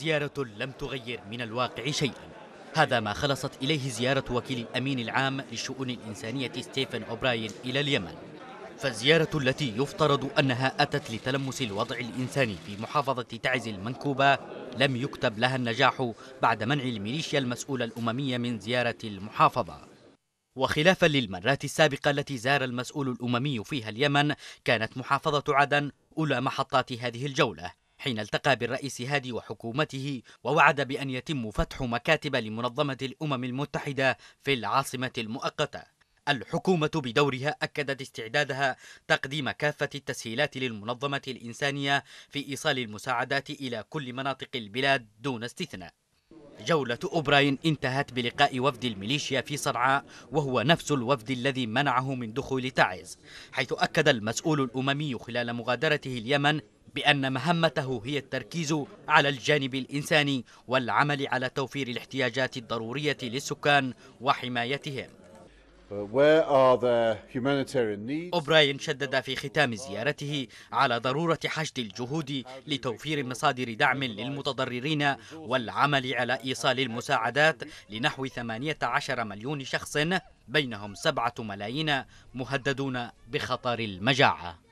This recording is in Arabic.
زيارة لم تغير من الواقع شيئا هذا ما خلصت إليه زيارة وكيل الأمين العام للشؤون الإنسانية ستيفن أوبراين إلى اليمن فالزيارة التي يفترض أنها أتت لتلمس الوضع الإنساني في محافظة تعز المنكوبة لم يكتب لها النجاح بعد منع الميليشيا المسؤولة الأممية من زيارة المحافظة وخلافا للمرات السابقة التي زار المسؤول الأممي فيها اليمن كانت محافظة عدن أولى محطات هذه الجولة حين التقى بالرئيس هادي وحكومته ووعد بأن يتم فتح مكاتب لمنظمة الأمم المتحدة في العاصمة المؤقتة الحكومة بدورها أكدت استعدادها تقديم كافة التسهيلات للمنظمة الإنسانية في إيصال المساعدات إلى كل مناطق البلاد دون استثناء. جولة أوبراين انتهت بلقاء وفد الميليشيا في صنعاء وهو نفس الوفد الذي منعه من دخول تعز حيث أكد المسؤول الأممي خلال مغادرته اليمن بأن مهمته هي التركيز على الجانب الإنساني والعمل على توفير الاحتياجات الضرورية للسكان وحمايتهم أوبراين شدد في ختام زيارته على ضرورة حشد الجهود لتوفير مصادر دعم للمتضررين والعمل على إيصال المساعدات لنحو 18 مليون شخص بينهم 7 ملايين مهددون بخطر المجاعة